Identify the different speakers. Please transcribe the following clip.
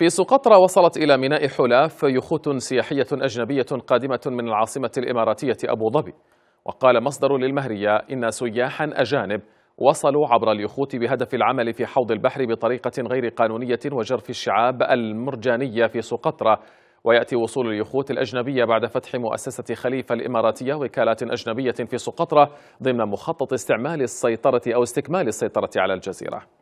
Speaker 1: في سقطرى وصلت إلى ميناء حلاف يخوت سياحية أجنبية قادمة من العاصمة الإماراتية أبو ظبي وقال مصدر للمهرية إن سياحا أجانب وصلوا عبر اليخوت بهدف العمل في حوض البحر بطريقة غير قانونية وجرف الشعاب المرجانية في سقطرى ويأتي وصول اليخوت الأجنبية بعد فتح مؤسسة خليفة الإماراتية وكالات أجنبية في سقطرى ضمن مخطط استعمال السيطرة أو استكمال السيطرة على الجزيرة